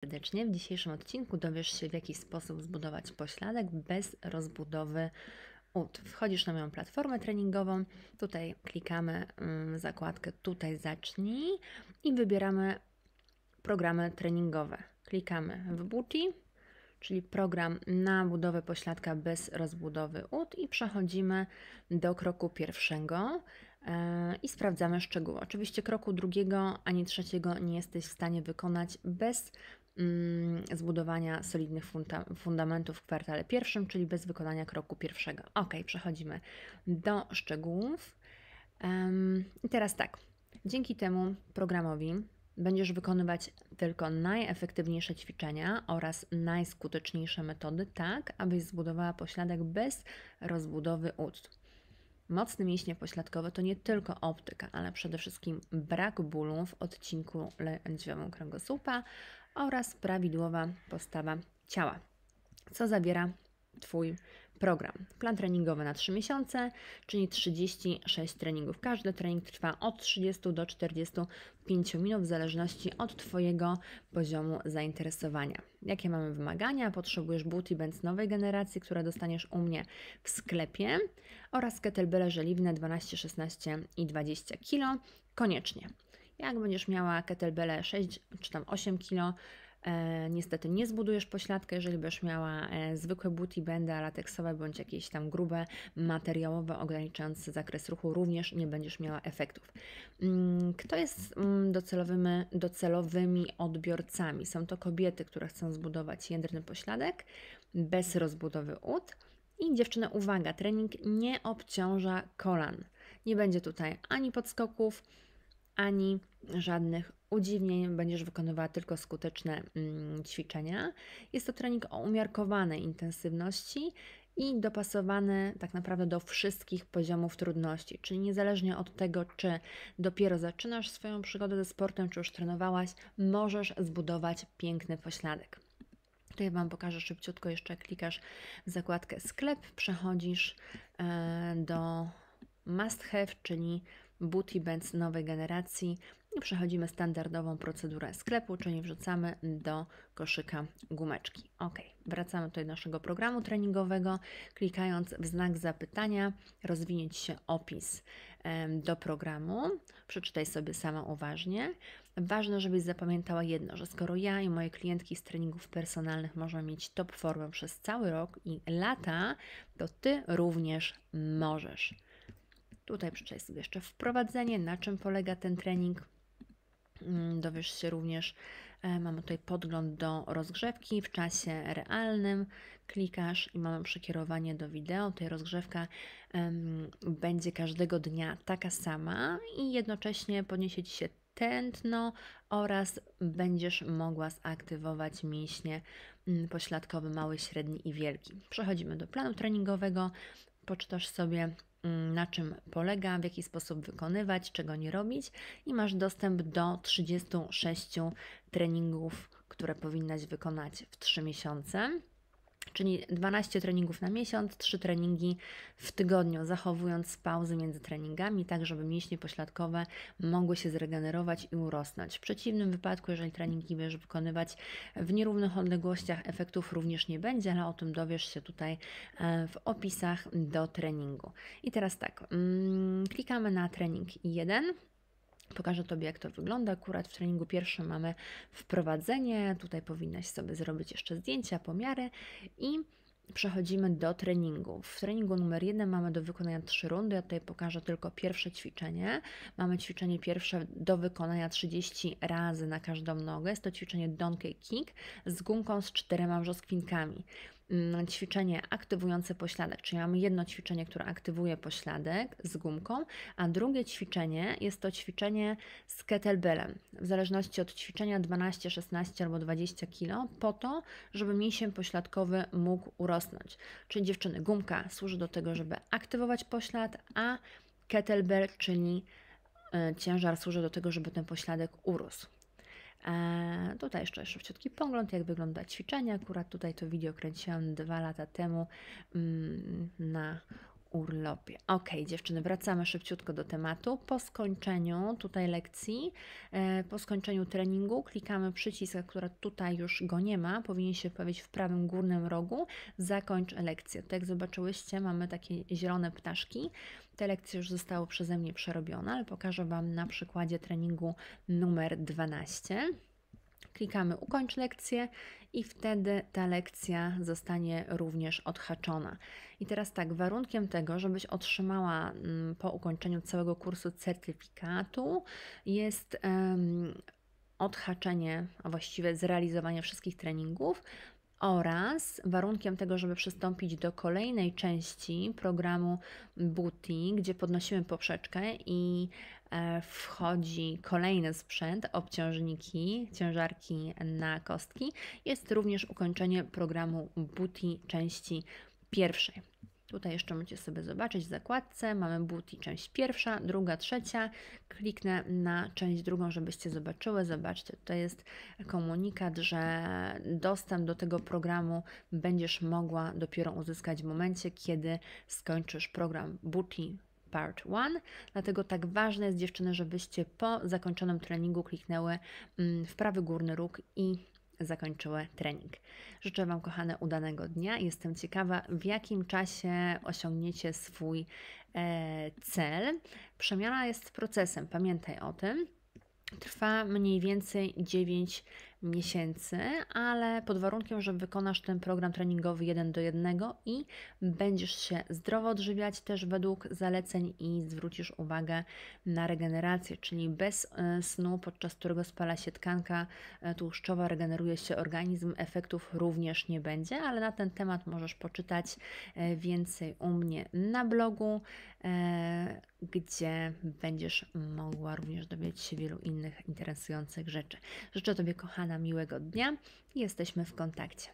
serdecznie. W dzisiejszym odcinku dowiesz się, w jaki sposób zbudować pośladek bez rozbudowy ud. Wchodzisz na moją platformę treningową, tutaj klikamy mm, zakładkę Tutaj zacznij i wybieramy programy treningowe. Klikamy w Booty, czyli program na budowę pośladka bez rozbudowy ud i przechodzimy do kroku pierwszego e, i sprawdzamy szczegóły. Oczywiście kroku drugiego ani trzeciego nie jesteś w stanie wykonać bez Mm, zbudowania solidnych funda fundamentów w kwartale pierwszym, czyli bez wykonania kroku pierwszego. Ok, przechodzimy do szczegółów. I teraz tak, dzięki temu programowi będziesz wykonywać tylko najefektywniejsze ćwiczenia oraz najskuteczniejsze metody, tak abyś zbudowała pośladek bez rozbudowy ud. Mocne mięśnie pośladkowe to nie tylko optyka, ale przede wszystkim brak bólu w odcinku lędźwiowym kręgosłupa oraz prawidłowa postawa ciała. Co zawiera Twój program. Plan treningowy na 3 miesiące, czyli 36 treningów. Każdy trening trwa od 30 do 45 minut w zależności od Twojego poziomu zainteresowania. Jakie mamy wymagania? Potrzebujesz buty Benz nowej generacji, które dostaniesz u mnie w sklepie oraz kettlebelle żeliwne 12, 16 i 20 kg koniecznie. Jak będziesz miała kettlebellę 6 czy tam 8 kg, e, niestety nie zbudujesz pośladka. Jeżeli będziesz miała e, zwykłe buty, będę lateksowe bądź jakieś tam grube, materiałowe, ograniczające zakres ruchu, również nie będziesz miała efektów. Mm, kto jest mm, docelowymi, docelowymi odbiorcami? Są to kobiety, które chcą zbudować jędrny pośladek bez rozbudowy ud. I dziewczyny, uwaga, trening nie obciąża kolan. Nie będzie tutaj ani podskoków, ani żadnych udziwnień, będziesz wykonywała tylko skuteczne mm, ćwiczenia. Jest to trening o umiarkowanej intensywności i dopasowany tak naprawdę do wszystkich poziomów trudności, czyli niezależnie od tego, czy dopiero zaczynasz swoją przygodę ze sportem, czy już trenowałaś, możesz zbudować piękny pośladek. Tutaj Wam pokażę szybciutko, jeszcze klikasz w zakładkę sklep, przechodzisz e, do must have, czyli booty bands nowej generacji. Przechodzimy standardową procedurę sklepu, czyli wrzucamy do koszyka gumeczki. Ok, wracamy tutaj do naszego programu treningowego. Klikając w znak zapytania, rozwinieć się opis do programu. Przeczytaj sobie sama uważnie. Ważne, żebyś zapamiętała jedno, że skoro ja i moje klientki z treningów personalnych możemy mieć top formę przez cały rok i lata, to Ty również możesz. Tutaj przeczytaj sobie jeszcze wprowadzenie, na czym polega ten trening. Mm, dowiesz się również, e, mamy tutaj podgląd do rozgrzewki w czasie realnym. Klikasz i mamy przekierowanie do wideo. Tutaj rozgrzewka będzie każdego dnia taka sama i jednocześnie podniesie Ci się tętno oraz będziesz mogła zaktywować mięśnie mm, pośladkowy, mały, średni i wielki. Przechodzimy do planu treningowego. Poczytasz sobie Mm, na czym polega, w jaki sposób wykonywać, czego nie robić i masz dostęp do 36 treningów, które powinnaś wykonać w 3 miesiące czyli 12 treningów na miesiąc, 3 treningi w tygodniu, zachowując pauzy między treningami, tak żeby mięśnie pośladkowe mogły się zregenerować i urosnąć. W przeciwnym wypadku, jeżeli treningi będziesz wykonywać w nierównych odległościach, efektów również nie będzie, ale o tym dowiesz się tutaj e, w opisach do treningu. I teraz tak, mm, klikamy na trening 1. Pokażę Tobie, jak to wygląda. Akurat w treningu pierwszym mamy wprowadzenie. Tutaj powinnaś sobie zrobić jeszcze zdjęcia, pomiary i przechodzimy do treningu. W treningu numer jeden mamy do wykonania trzy rundy. Ja tutaj pokażę tylko pierwsze ćwiczenie. Mamy ćwiczenie pierwsze do wykonania 30 razy na każdą nogę. Jest to ćwiczenie donkey kick z gumką z czterema brzoskwinkami. Mm, ćwiczenie aktywujące pośladek, czyli mamy jedno ćwiczenie, które aktywuje pośladek z gumką, a drugie ćwiczenie jest to ćwiczenie z kettlebellem, w zależności od ćwiczenia 12, 16 albo 20 kg, po to, żeby mięsień pośladkowy mógł urosnąć. Czyli dziewczyny, gumka służy do tego, żeby aktywować poślad, a kettlebell, czyli e, ciężar służy do tego, żeby ten pośladek urósł. E, tutaj jeszcze szybciutki pogląd, jak wygląda ćwiczenie. Akurat tutaj to video kręciłam dwa lata temu mm, na urlopie. Ok, dziewczyny, wracamy szybciutko do tematu. Po skończeniu tutaj lekcji, e, po skończeniu treningu, klikamy przycisk, która tutaj już go nie ma, powinien się pojawić w prawym górnym rogu. Zakończ lekcję. Tak jak zobaczyłyście, mamy takie zielone ptaszki. Te lekcje już zostały przeze mnie przerobione, ale pokażę Wam na przykładzie treningu numer 12. Klikamy ukończ lekcję i wtedy ta lekcja zostanie również odhaczona. I teraz tak, warunkiem tego, żebyś otrzymała mm, po ukończeniu całego kursu certyfikatu jest odhaczenie, a właściwie zrealizowanie wszystkich treningów oraz warunkiem tego, żeby przystąpić do kolejnej części programu Booty, gdzie podnosimy poprzeczkę i E, wchodzi kolejny sprzęt, obciążniki, ciężarki na kostki. Jest również ukończenie programu Booty części pierwszej. Tutaj jeszcze możecie sobie zobaczyć w zakładce. Mamy booty, część pierwsza, druga, trzecia. Kliknę na część drugą, żebyście zobaczyły. Zobaczcie, tutaj jest komunikat, że dostęp do tego programu będziesz mogła dopiero uzyskać w momencie, kiedy skończysz program booty Part 1. Dlatego tak ważne jest dziewczyny, żebyście po zakończonym treningu kliknęły mm, w prawy górny róg i zakończyły trening. Życzę Wam, kochane, udanego dnia. Jestem ciekawa, w jakim czasie osiągniecie swój e, cel. Przemiana jest procesem, pamiętaj o tym. Trwa mniej więcej 9 miesięcy, ale pod warunkiem, że wykonasz ten program treningowy 1 do 1 i będziesz się zdrowo odżywiać też według zaleceń i zwrócisz uwagę na regenerację, czyli bez e, snu, podczas którego spala się tkanka e, tłuszczowa, regeneruje się organizm, efektów również nie będzie, ale na ten temat możesz poczytać e, więcej u mnie na blogu, gdzie będziesz mogła również dowiedzieć się wielu innych interesujących rzeczy. Życzę Tobie, kochana, Pana miłego dnia. Jesteśmy w kontakcie.